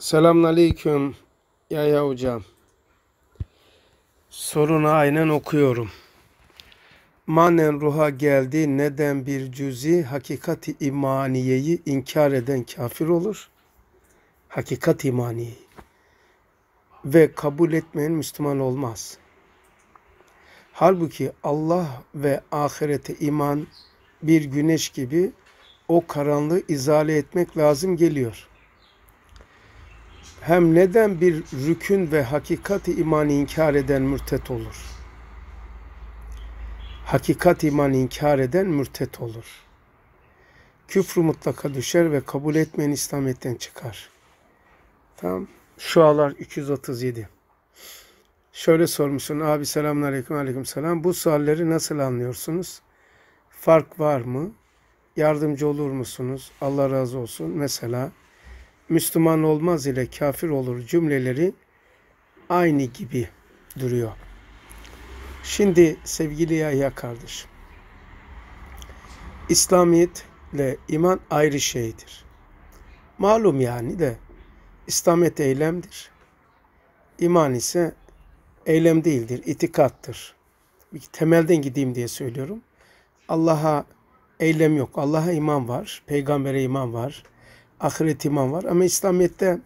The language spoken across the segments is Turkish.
Selamun Aleyküm Yaya Hocam. Sorunu aynen okuyorum. Manen ruha geldi neden bir cüzi hakikati imaniyeyi inkar eden kafir olur? Hakikat imaniyeyi. Ve kabul etmeyen Müslüman olmaz. Halbuki Allah ve ahirete iman bir güneş gibi o karanlığı izale etmek lazım geliyor.'' hem neden bir rükün ve hakikati imanı inkar eden mürtet olur? Hakikat iman inkar eden mürtet olur. Küfrü mutlaka düşer ve kabul etmeyen İslamiyet'ten çıkar. Tamam. Şualar 237. Şöyle sormuşsun. Abi selamun aleyküm aleyküm selam. Bu sualleri nasıl anlıyorsunuz? Fark var mı? Yardımcı olur musunuz? Allah razı olsun. Mesela Müslüman olmaz ile kafir olur cümleleri aynı gibi duruyor. Şimdi sevgili Yahya kardeş, İslamiyet ile iman ayrı şeydir. Malum yani de İslamiyet eylemdir. İman ise eylem değildir, itikattır. Temelden gideyim diye söylüyorum. Allah'a eylem yok. Allah'a iman var, peygambere iman var, ahiret iman var. Ama İslamiyet'te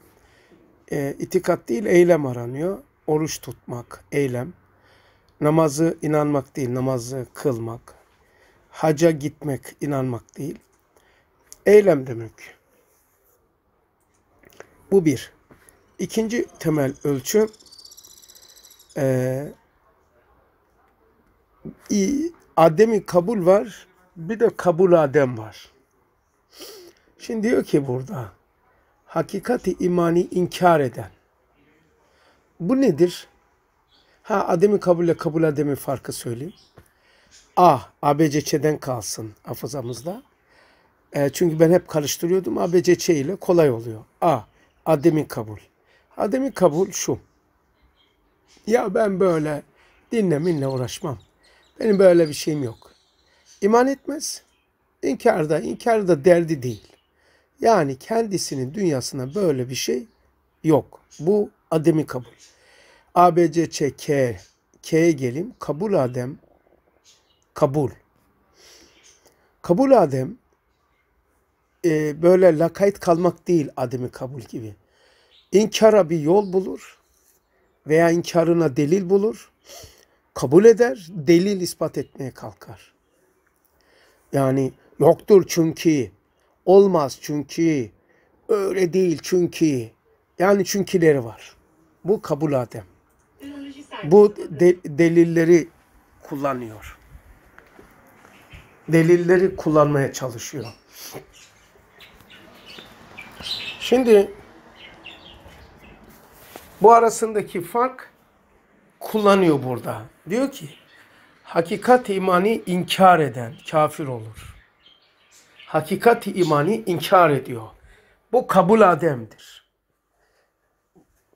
e, itikat değil eylem aranıyor. Oruç tutmak, eylem. Namazı inanmak değil, namazı kılmak. Haca gitmek, inanmak değil. Eylem demek. Bu bir. İkinci temel ölçü e, ademi kabul var, bir de kabul adem var. Şimdi diyor ki burada hakikati imani inkar eden. Bu nedir? Ha ademi kabulle kabul ademi farkı söyleyeyim. A, ABCC'den kalsın hafızamızda. E, çünkü ben hep karıştırıyordum. ABCC ile kolay oluyor. A, ademi kabul. Ademi kabul şu. Ya ben böyle dinle minle uğraşmam. Benim böyle bir şeyim yok. İman etmez. İnkar da, inkar da derdi değil. Yani kendisinin dünyasına böyle bir şey yok. Bu ademi kabul. A B C ABCC K K'ye gelim. Kabul adem kabul. Kabul adem e, böyle lakayt kalmak değil ademi kabul gibi. İnkara bir yol bulur veya inkarına delil bulur. Kabul eder, delil ispat etmeye kalkar. Yani yoktur çünkü Olmaz çünkü. Öyle değil çünkü. Yani çünküleri var. Bu kabul adem. Bu de, delilleri kullanıyor. Delilleri kullanmaya çalışıyor. Şimdi bu arasındaki fark kullanıyor burada. Diyor ki hakikat imani inkar eden kafir olur. Hakikat imani inkar ediyor. Bu kabul ademdir.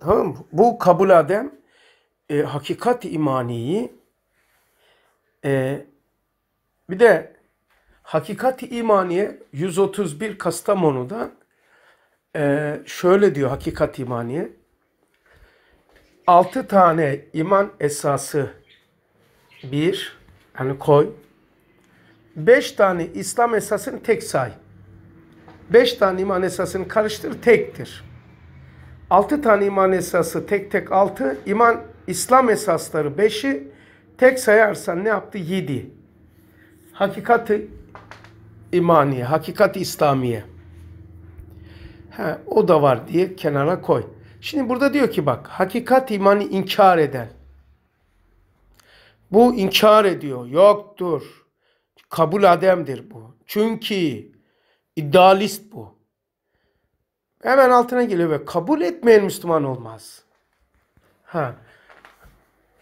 Tamam mı? Bu kabul adem e, hakikati imaniyi e, bir de hakikat imaniye 131 Kastamonu'da e, şöyle diyor hakikat imaniye. Altı tane iman esası bir yani koy Beş tane İslam esasını tek say. Beş tane iman esasını karıştır tektir. Altı tane iman esası tek tek altı. İman İslam esasları beşi. Tek sayarsan ne yaptı? Yedi. Hakikati imaniye, hakikati İslamiye. He, o da var diye kenara koy. Şimdi burada diyor ki bak hakikat imanı inkar eden. Bu inkar ediyor. Yoktur kabul ademdir bu. Çünkü idealist bu. Hemen altına geliyor ve kabul etmeyen Müslüman olmaz. Ha.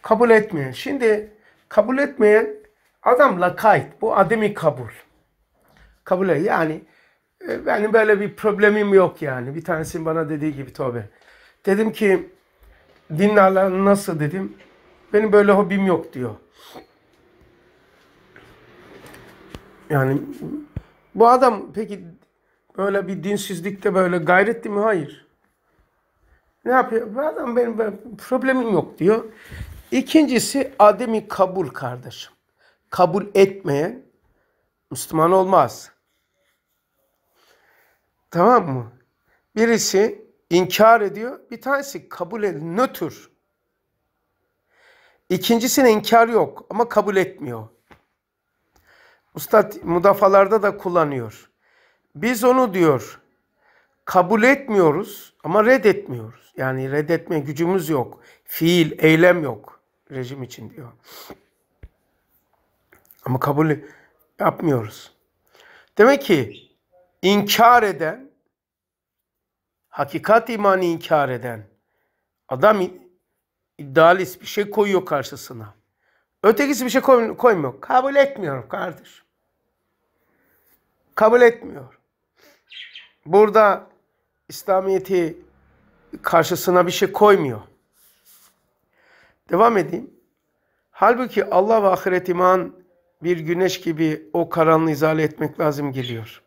Kabul etmeyen. Şimdi kabul etmeyen adam lakayt. Bu ademi kabul. Kabul et. Yani e, benim böyle bir problemim yok yani. Bir tanesinin bana dediği gibi tövbe. Dedim ki dinle nasıl dedim. Benim böyle hobim yok diyor. Yani bu adam peki böyle bir dinsizlikte böyle gayretli mi? Hayır. Ne yapıyor? Bu adam benim, benim problemim yok diyor. İkincisi ademi kabul kardeşim. Kabul etmeye Müslüman olmaz. Tamam mı? Birisi inkar ediyor. Bir tanesi kabul ediyor. Nötr. İkincisinin inkar yok ama kabul etmiyor. Ustad mudafalarda da kullanıyor. Biz onu diyor kabul etmiyoruz ama reddetmiyoruz. Yani reddetme gücümüz yok. Fiil, eylem yok rejim için diyor. Ama kabul yapmıyoruz. Demek ki inkar eden, hakikat imanı inkar eden adam iddialist bir şey koyuyor karşısına. Ötekisi bir şey koymuyor. Kabul etmiyorum kardeş kabul etmiyor. Burada İslamiyet'i karşısına bir şey koymuyor. Devam edeyim. Halbuki Allah ve ahiret iman bir güneş gibi o karanlığı izale etmek lazım geliyor.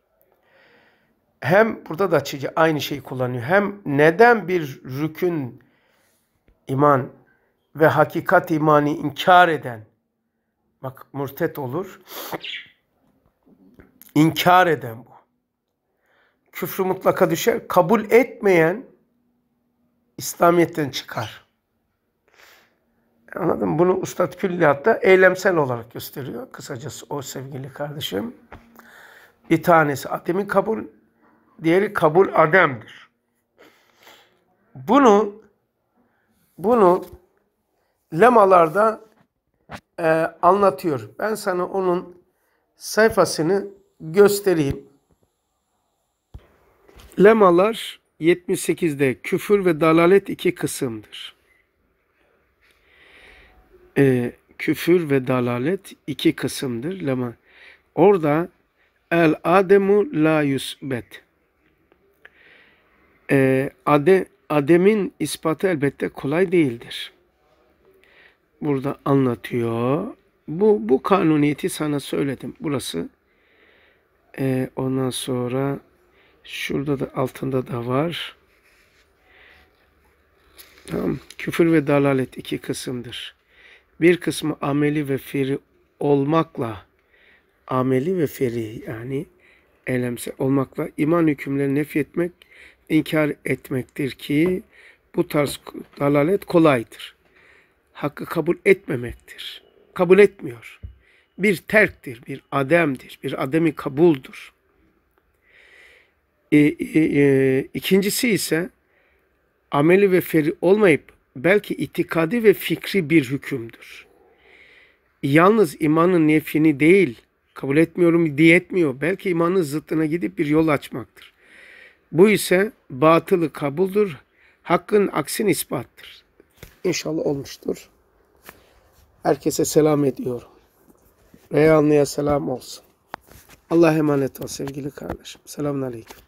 Hem burada da açıcı aynı şeyi kullanıyor. Hem neden bir rükün iman ve hakikat imani inkar eden bak murtet olur. İnkar eden bu. Küfrü mutlaka düşer. Kabul etmeyen İslamiyet'ten çıkar. Anladın mı? Bunu Üstad da eylemsel olarak gösteriyor. Kısacası o sevgili kardeşim. Bir tanesi ademi kabul, diğeri kabul ademdir. Bunu bunu lemalarda e, anlatıyor. Ben sana onun sayfasını göstereyim. Lemalar 78'de küfür ve dalalet iki kısımdır. Ee, küfür ve dalalet iki kısımdır. Lema. Orada el ademu la yusbet. Ee, ade, ademin ispatı elbette kolay değildir. Burada anlatıyor. Bu, bu kanuniyeti sana söyledim. Burası e, ondan sonra şurada da altında da var. Tamam. Küfür ve dalalet iki kısımdır. Bir kısmı ameli ve feri olmakla ameli ve feri yani elemse olmakla iman hükümlerini nefretmek inkar etmektir ki bu tarz dalalet kolaydır. Hakkı kabul etmemektir. Kabul etmiyor bir terktir, bir ademdir, bir ademi kabuldur. E, e, e, ikincisi ise ameli ve feri olmayıp belki itikadi ve fikri bir hükümdür. Yalnız imanın nefini değil, kabul etmiyorum diye etmiyor. Belki imanın zıttına gidip bir yol açmaktır. Bu ise batılı kabuldur, hakkın aksini ispattır. İnşallah olmuştur. Herkese selam ediyorum. Reyhanlı'ya selam olsun. Allah emanet ol sevgili kardeşim. Selamun Aleyküm.